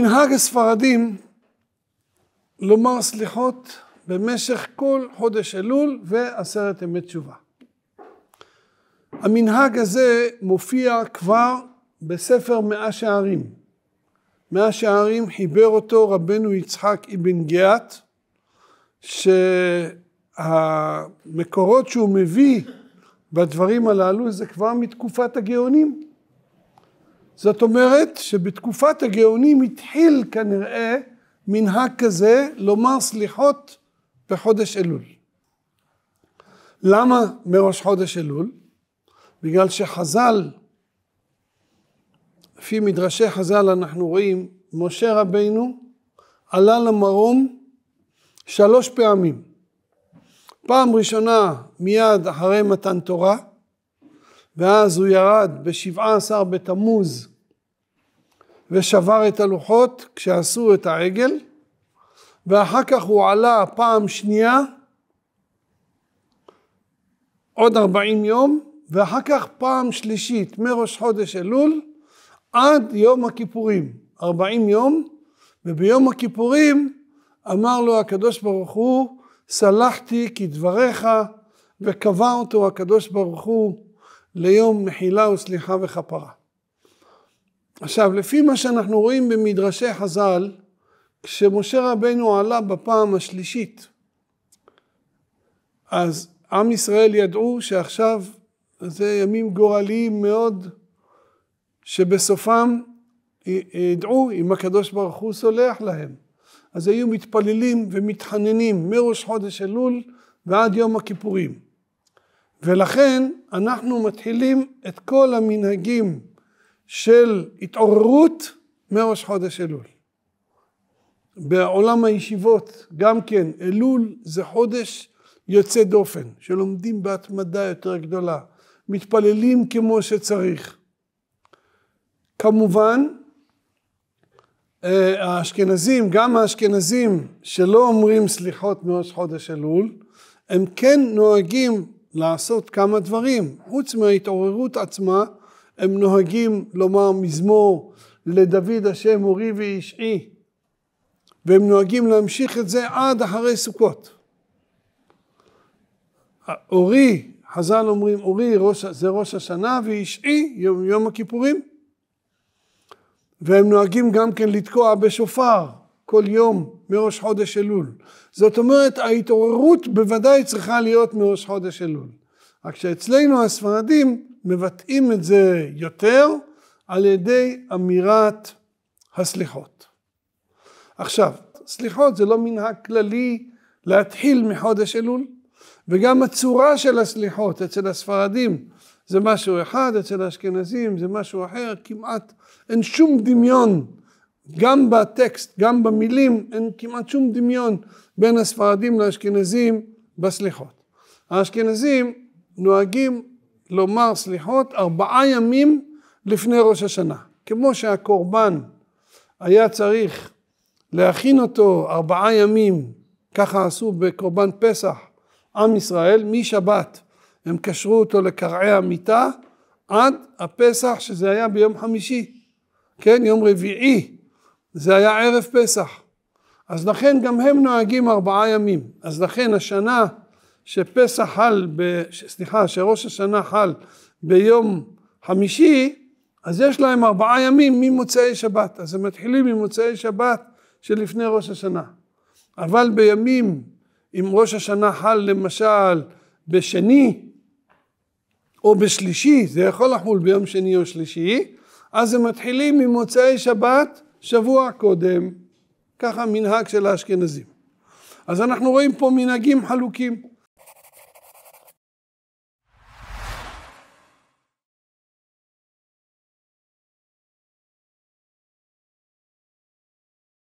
מנהג הספרדים לומר סליחות במשך כל חודש אלול ועשרת ימי תשובה. המנהג הזה מופיע כבר בספר מאה שערים. מאה שערים חיבר אותו רבנו יצחק אבן גיאת, שהמקורות שהוא מביא בדברים הללו זה כבר מתקופת הגאונים. זאת אומרת שבתקופת הגאונים התחיל כנראה מנהג כזה לומר סליחות בחודש אלול. למה מראש חודש אלול? בגלל שחז"ל, לפי מדרשי חז"ל אנחנו רואים, משה רבינו עלה למרום שלוש פעמים. פעם ראשונה מיד אחרי מתן תורה, ואז הוא ירד בשבעה עשר בתמוז ושבר את הלוחות כשעשו את העגל, ואחר כך הוא עלה פעם שנייה עוד ארבעים יום, ואחר כך פעם שלישית מראש חודש אלול עד יום הכיפורים, ארבעים יום, וביום הכיפורים אמר לו הקדוש ברוך הוא, סלחתי כדבריך, וקבע אותו הקדוש ברוך הוא ליום מחילה וסליחה וכפרה. עכשיו, לפי מה שאנחנו רואים במדרשי חז"ל, כשמשה רבנו עלה בפעם השלישית, אז עם ישראל ידעו שעכשיו זה ימים גורליים מאוד, שבסופם ידעו אם הקדוש ברוך הוא סולח להם. אז היו מתפללים ומתחננים מראש חודש אלול ועד יום הכיפורים. ולכן אנחנו מתחילים את כל המנהגים של התעוררות מראש חודש אלול. בעולם הישיבות גם כן, אלול זה חודש יוצא דופן, שלומדים בהתמדה יותר גדולה, מתפללים כמו שצריך. כמובן, אה, האשכנזים, גם האשכנזים שלא אומרים סליחות מראש חודש אלול, הם כן נוהגים לעשות כמה דברים. חוץ מההתעוררות עצמה, הם נוהגים לומר מזמור לדוד השם הורי ואישעי, והם נוהגים להמשיך את זה עד אחרי סוכות. אורי, חז"ל אומרים, אורי ראש, זה ראש השנה, ואישעי יום, יום הכיפורים. והם נוהגים גם כן לתקוע בשופר כל יום מראש חודש אלול. זאת אומרת ההתעוררות בוודאי צריכה להיות מראש חודש אלול. רק שאצלנו הספרדים מבטאים את זה יותר על ידי אמירת הסליחות. עכשיו, סליחות זה לא מנהג כללי להתחיל מחודש אלול, וגם הצורה של הסליחות אצל הספרדים זה משהו אחד, אצל האשכנזים זה משהו אחר, כמעט אין שום דמיון גם בטקסט, גם במילים, אין כמעט שום דמיון בין הספרדים לאשכנזים בסליחות. האשכנזים נוהגים לומר סליחות ארבעה ימים לפני ראש השנה. כמו שהקורבן היה צריך להכין אותו ארבעה ימים, ככה עשו בקורבן פסח עם ישראל, משבת הם קשרו אותו לקרעי המיטה עד הפסח שזה היה ביום חמישי, כן, יום רביעי זה היה ערב פסח. אז לכן גם הם נוהגים ארבעה ימים. אז לכן השנה שפסח חל, ב, סליחה, שראש השנה חל ביום חמישי, אז יש להם ארבעה ימים ממוצאי שבת. אז הם מתחילים ממוצאי שבת שלפני ראש השנה. אבל בימים, אם ראש השנה חל למשל בשני או בשלישי, זה יכול לחול ביום שני או שלישי, אז הם מתחילים ממוצאי שבת שבוע קודם, ככה מנהג של האשכנזים. אז אנחנו רואים פה מנהגים חלוקים.